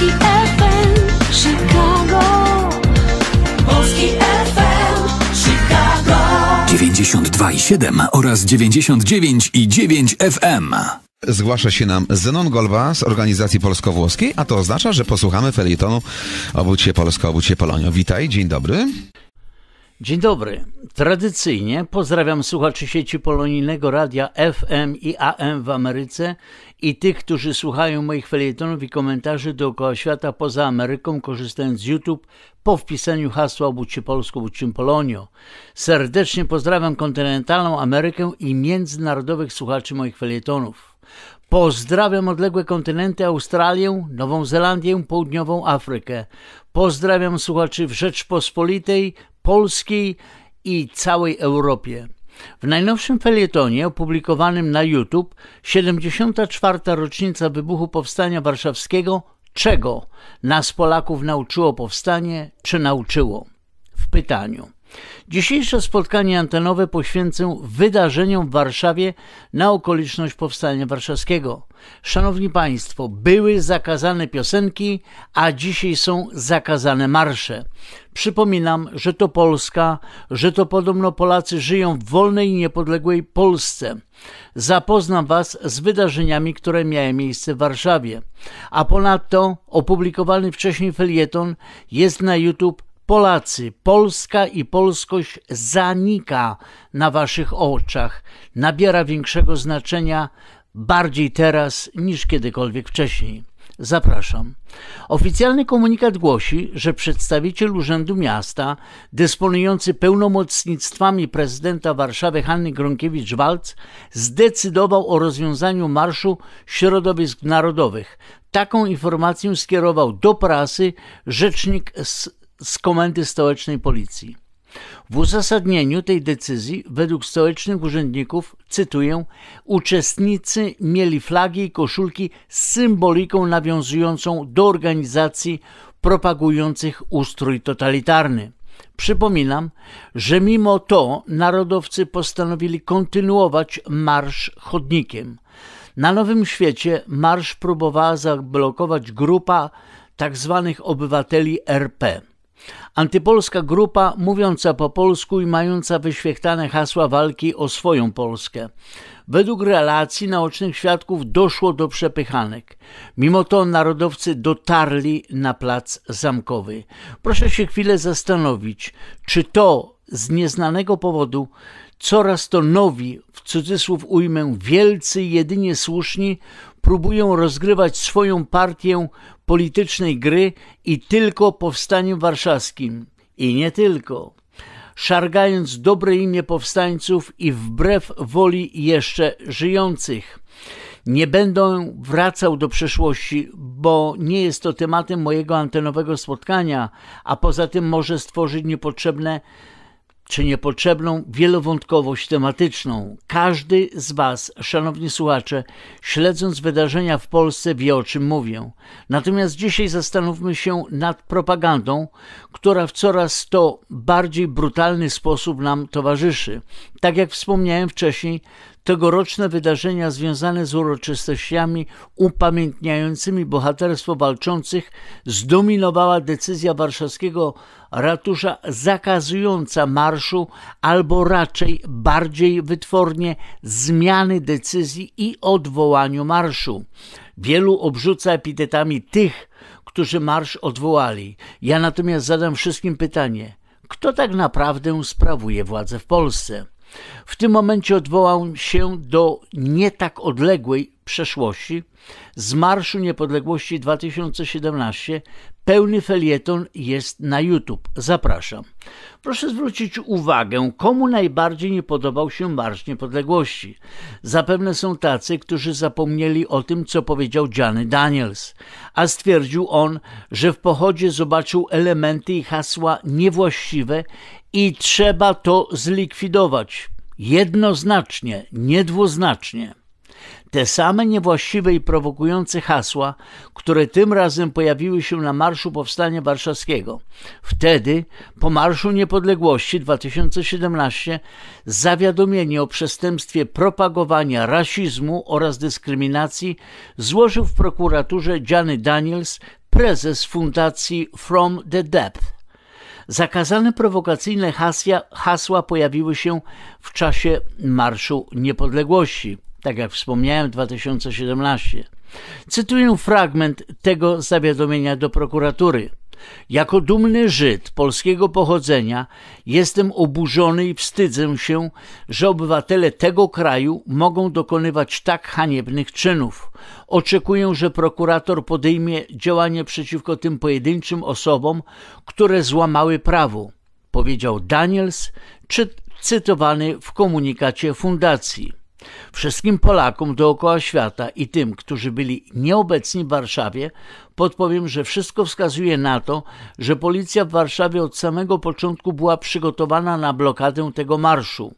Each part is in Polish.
Polski FM Chicago Polski FM Chicago 92,7 oraz 99,9 FM Zgłasza się nam Zenon Golba z organizacji polsko-włoskiej, a to oznacza, że posłuchamy felietonu Obudź się Polsko, Obudź się Polonio. Witaj, dzień dobry. Dzień dobry. Tradycyjnie pozdrawiam słuchaczy sieci polonijnego radia FM i AM w Ameryce i tych, którzy słuchają moich felietonów i komentarzy dookoła świata poza Ameryką, korzystając z YouTube po wpisaniu hasła Obudź Polsko, Polską, Polonio. Serdecznie pozdrawiam kontynentalną Amerykę i międzynarodowych słuchaczy moich felietonów. Pozdrawiam odległe kontynenty Australię, Nową Zelandię, Południową Afrykę. Pozdrawiam słuchaczy w Rzeczpospolitej, polskiej i całej Europie. W najnowszym felietonie opublikowanym na YouTube 74. rocznica wybuchu Powstania Warszawskiego czego nas Polaków nauczyło powstanie, czy nauczyło? W pytaniu. Dzisiejsze spotkanie antenowe poświęcę wydarzeniom w Warszawie na okoliczność Powstania Warszawskiego – Szanowni Państwo, były zakazane piosenki, a dzisiaj są zakazane marsze. Przypominam, że to Polska, że to podobno Polacy żyją w wolnej i niepodległej Polsce. Zapoznam Was z wydarzeniami, które miały miejsce w Warszawie. A ponadto opublikowany wcześniej felieton jest na YouTube Polacy, Polska i polskość zanika na waszych oczach, nabiera większego znaczenia bardziej teraz niż kiedykolwiek wcześniej. Zapraszam. Oficjalny komunikat głosi, że przedstawiciel Urzędu Miasta, dysponujący pełnomocnictwami prezydenta Warszawy Hanny Gronkiewicz-Walc, zdecydował o rozwiązaniu Marszu Środowisk Narodowych. Taką informację skierował do prasy rzecznik z, z Komendy Stołecznej Policji. W uzasadnieniu tej decyzji, według stołecznych urzędników, cytuję, uczestnicy mieli flagi i koszulki z symboliką nawiązującą do organizacji propagujących ustrój totalitarny. Przypominam, że mimo to narodowcy postanowili kontynuować marsz chodnikiem. Na Nowym Świecie marsz próbowała zablokować grupa tzw. Tak obywateli RP. Antypolska grupa mówiąca po polsku i mająca wyświechtane hasła walki o swoją Polskę. Według relacji naocznych świadków doszło do przepychanek. Mimo to narodowcy dotarli na plac zamkowy. Proszę się chwilę zastanowić, czy to z nieznanego powodu coraz to nowi, w cudzysłów ujmę, wielcy, jedynie słuszni próbują rozgrywać swoją partię politycznej gry i tylko powstaniem warszawskim. I nie tylko. Szargając dobre imię powstańców i wbrew woli jeszcze żyjących. Nie będę wracał do przeszłości, bo nie jest to tematem mojego antenowego spotkania, a poza tym może stworzyć niepotrzebne czy niepotrzebną wielowątkowość tematyczną. Każdy z Was, szanowni słuchacze, śledząc wydarzenia w Polsce, wie o czym mówię. Natomiast dzisiaj zastanówmy się nad propagandą, która w coraz to bardziej brutalny sposób nam towarzyszy. Tak jak wspomniałem wcześniej, tegoroczne wydarzenia związane z uroczystościami upamiętniającymi bohaterstwo walczących zdominowała decyzja warszawskiego ratusza zakazująca marszu albo raczej bardziej wytwornie zmiany decyzji i odwołaniu marszu. Wielu obrzuca epitetami tych, którzy marsz odwołali. Ja natomiast zadam wszystkim pytanie – kto tak naprawdę sprawuje władzę w Polsce. W tym momencie odwołał się do nie tak odległej przeszłości z Marszu Niepodległości 2017. Pełny felieton jest na YouTube. Zapraszam. Proszę zwrócić uwagę, komu najbardziej nie podobał się Marsz Niepodległości. Zapewne są tacy, którzy zapomnieli o tym, co powiedział Johnny Daniels, a stwierdził on, że w pochodzie zobaczył elementy i hasła niewłaściwe i trzeba to zlikwidować jednoznacznie, niedwuznacznie. Te same niewłaściwe i prowokujące hasła, które tym razem pojawiły się na Marszu Powstania Warszawskiego. Wtedy, po Marszu Niepodległości 2017, zawiadomienie o przestępstwie propagowania rasizmu oraz dyskryminacji złożył w prokuraturze Gianni Daniels, prezes fundacji From the Depth. Zakazane prowokacyjne hasła, hasła pojawiły się w czasie Marszu Niepodległości, tak jak wspomniałem, 2017. Cytuję fragment tego zawiadomienia do prokuratury. Jako dumny Żyd polskiego pochodzenia jestem oburzony i wstydzę się, że obywatele tego kraju mogą dokonywać tak haniebnych czynów. Oczekuję, że prokurator podejmie działanie przeciwko tym pojedynczym osobom, które złamały prawo, powiedział Daniels, czy cytowany w komunikacie fundacji. Wszystkim Polakom dookoła świata i tym, którzy byli nieobecni w Warszawie, podpowiem, że wszystko wskazuje na to, że policja w Warszawie od samego początku była przygotowana na blokadę tego marszu.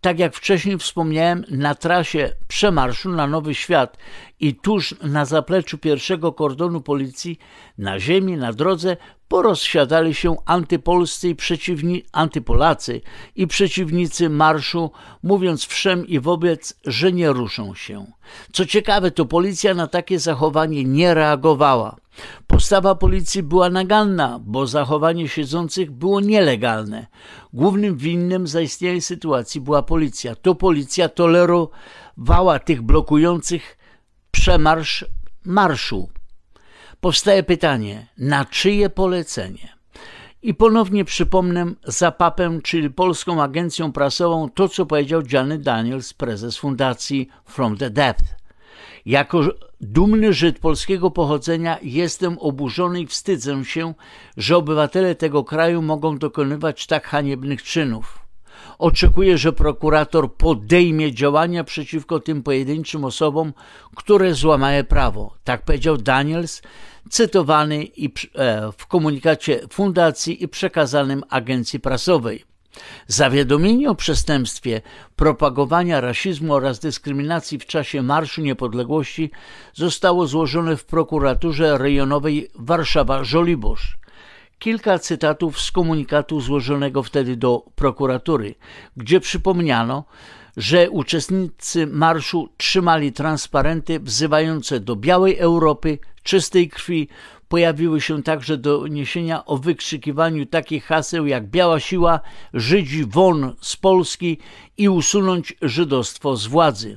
Tak jak wcześniej wspomniałem, na trasie przemarszu na Nowy Świat i tuż na zapleczu pierwszego kordonu policji, na ziemi, na drodze, porozsiadali się antypolscy i przeciwni, antypolacy i przeciwnicy marszu, mówiąc wszem i wobec, że nie ruszą się. Co ciekawe, to policja na takie zachowanie nie reagowała. Postawa policji była naganna, bo zachowanie siedzących było nielegalne. Głównym winnym zaistniałej sytuacji była policja. To policja tolerowała tych blokujących przemarsz marszu. Powstaje pytanie, na czyje polecenie? I ponownie przypomnę za papem, czyli polską agencją prasową, to co powiedział Johnny Daniels, prezes fundacji From the Depth. Jako dumny Żyd polskiego pochodzenia jestem oburzony i wstydzę się, że obywatele tego kraju mogą dokonywać tak haniebnych czynów. Oczekuję, że prokurator podejmie działania przeciwko tym pojedynczym osobom, które złamały prawo. Tak powiedział Daniels, cytowany e, w komunikacie fundacji i przekazanym agencji prasowej. Zawiadomienie o przestępstwie propagowania rasizmu oraz dyskryminacji w czasie Marszu Niepodległości zostało złożone w prokuraturze rejonowej Warszawa-Żoliborz kilka cytatów z komunikatu złożonego wtedy do prokuratury, gdzie przypomniano, że uczestnicy marszu trzymali transparenty wzywające do białej Europy, czystej krwi. Pojawiły się także doniesienia o wykrzykiwaniu takich haseł jak Biała Siła, Żydzi won z Polski i usunąć żydostwo z władzy.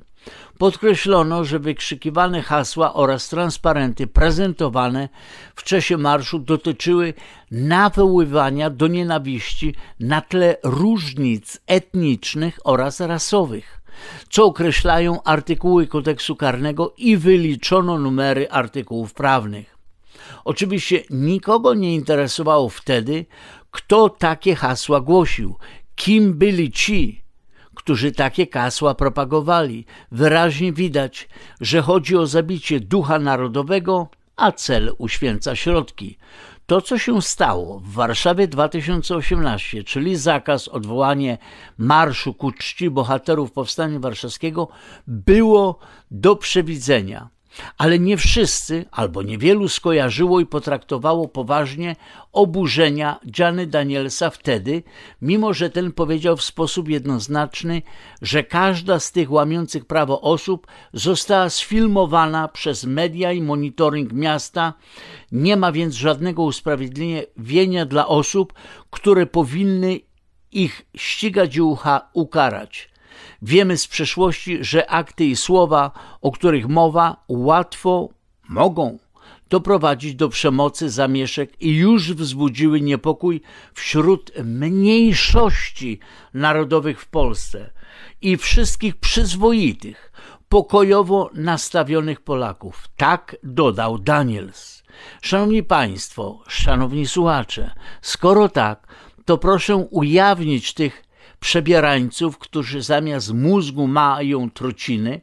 Podkreślono, że wykrzykiwane hasła oraz transparenty prezentowane w czasie marszu dotyczyły nawoływania do nienawiści na tle różnic etnicznych oraz rasowych, co określają artykuły kodeksu karnego i wyliczono numery artykułów prawnych. Oczywiście nikogo nie interesowało wtedy, kto takie hasła głosił, kim byli ci, którzy takie kasła propagowali. Wyraźnie widać, że chodzi o zabicie ducha narodowego, a cel uświęca środki. To, co się stało w Warszawie 2018, czyli zakaz, odwołanie marszu ku czci bohaterów Powstania Warszawskiego, było do przewidzenia. Ale nie wszyscy, albo niewielu skojarzyło i potraktowało poważnie oburzenia Jany Danielsa wtedy, mimo że ten powiedział w sposób jednoznaczny, że każda z tych łamiących prawo osób została sfilmowana przez media i monitoring miasta, nie ma więc żadnego usprawiedliwienia dla osób, które powinny ich ścigać i ukarać. Wiemy z przeszłości, że akty i słowa, o których mowa, łatwo mogą doprowadzić do przemocy, zamieszek i już wzbudziły niepokój wśród mniejszości narodowych w Polsce i wszystkich przyzwoitych, pokojowo nastawionych Polaków. Tak dodał Daniels. Szanowni Państwo, szanowni słuchacze, skoro tak, to proszę ujawnić tych przebierańców, którzy zamiast mózgu mają truciny,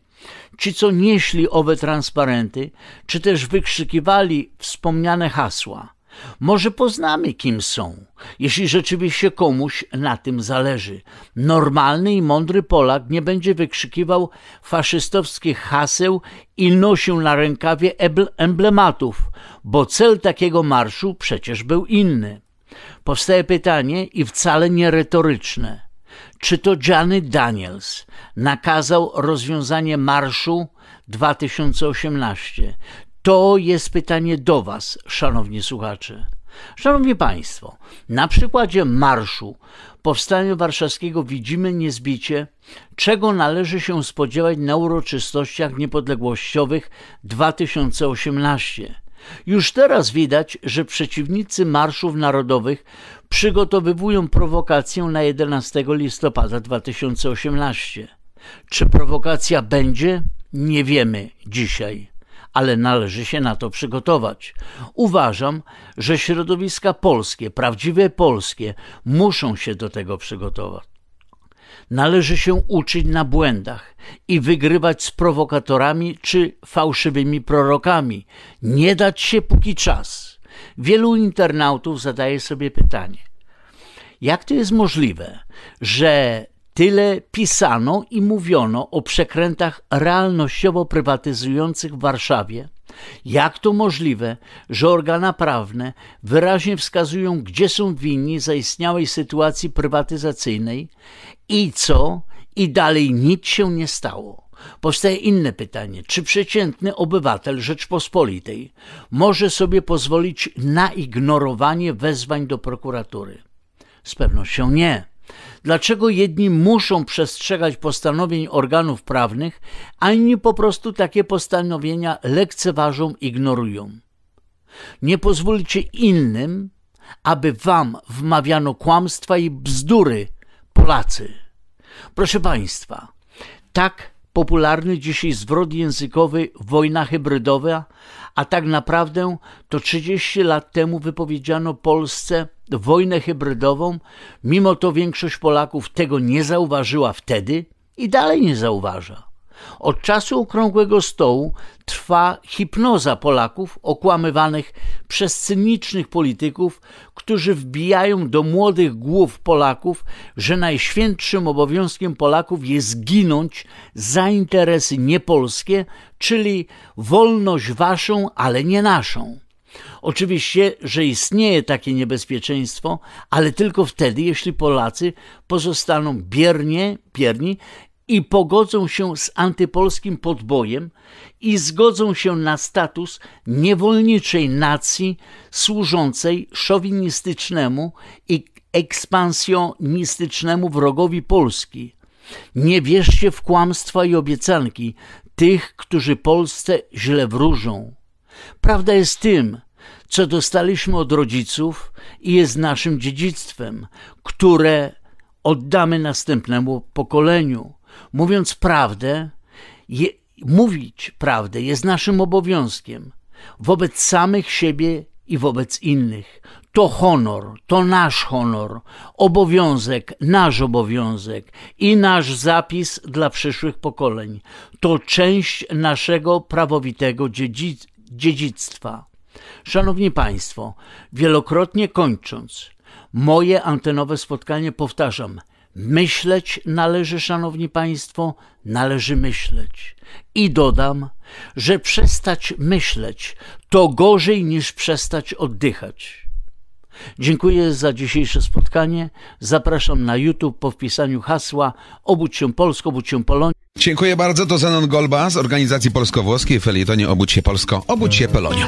czy co nieśli owe transparenty, czy też wykrzykiwali wspomniane hasła. Może poznamy, kim są, jeśli rzeczywiście komuś na tym zależy. Normalny i mądry Polak nie będzie wykrzykiwał faszystowskich haseł i nosił na rękawie emblematów, bo cel takiego marszu przecież był inny. Powstaje pytanie i wcale nie retoryczne czy to Johnny Daniels nakazał rozwiązanie marszu 2018? To jest pytanie do Was, szanowni słuchacze. Szanowni Państwo, na przykładzie marszu Powstania Warszawskiego widzimy niezbicie, czego należy się spodziewać na uroczystościach niepodległościowych 2018 już teraz widać, że przeciwnicy marszów narodowych przygotowywują prowokację na 11 listopada 2018. Czy prowokacja będzie? Nie wiemy dzisiaj, ale należy się na to przygotować. Uważam, że środowiska polskie, prawdziwe polskie, muszą się do tego przygotować. Należy się uczyć na błędach i wygrywać z prowokatorami czy fałszywymi prorokami. Nie dać się póki czas. Wielu internautów zadaje sobie pytanie: jak to jest możliwe, że Tyle pisano i mówiono o przekrętach realnościowo prywatyzujących w Warszawie, jak to możliwe, że organa prawne wyraźnie wskazują, gdzie są winni zaistniałej sytuacji prywatyzacyjnej i co, i dalej nic się nie stało? Powstaje inne pytanie: czy przeciętny obywatel Rzeczpospolitej może sobie pozwolić na ignorowanie wezwań do prokuratury? Z pewnością nie. Dlaczego jedni muszą przestrzegać postanowień organów prawnych, a inni po prostu takie postanowienia lekceważą, ignorują? Nie pozwólcie innym, aby wam wmawiano kłamstwa i bzdury, Polacy. Proszę Państwa, tak popularny dzisiaj zwrot językowy wojna hybrydowa, a tak naprawdę to 30 lat temu wypowiedziano Polsce wojnę hybrydową, mimo to większość Polaków tego nie zauważyła wtedy i dalej nie zauważa. Od czasu okrągłego stołu trwa hipnoza Polaków okłamywanych przez cynicznych polityków, którzy wbijają do młodych głów Polaków, że najświętszym obowiązkiem Polaków jest ginąć za interesy niepolskie, czyli wolność waszą, ale nie naszą. Oczywiście, że istnieje takie niebezpieczeństwo, ale tylko wtedy, jeśli Polacy pozostaną biernie, bierni i pogodzą się z antypolskim podbojem i zgodzą się na status niewolniczej nacji służącej szowinistycznemu i ekspansjonistycznemu wrogowi Polski. Nie wierzcie w kłamstwa i obiecanki tych, którzy Polsce źle wróżą. Prawda jest tym, co dostaliśmy od rodziców i jest naszym dziedzictwem, które oddamy następnemu pokoleniu. Mówiąc prawdę, je, mówić prawdę jest naszym obowiązkiem wobec samych siebie i wobec innych. To honor, to nasz honor, obowiązek, nasz obowiązek i nasz zapis dla przyszłych pokoleń. To część naszego prawowitego dziedzic dziedzictwa. Szanowni Państwo, wielokrotnie kończąc, Moje antenowe spotkanie powtarzam. Myśleć należy, szanowni państwo, należy myśleć. I dodam, że przestać myśleć to gorzej niż przestać oddychać. Dziękuję za dzisiejsze spotkanie. Zapraszam na YouTube po wpisaniu hasła Obudź się Polsko, obudź się Polonią. Dziękuję bardzo. To Zenon Golba z organizacji polsko-włoskiej w felietonie Obudź się Polsko, obudź się Polonią.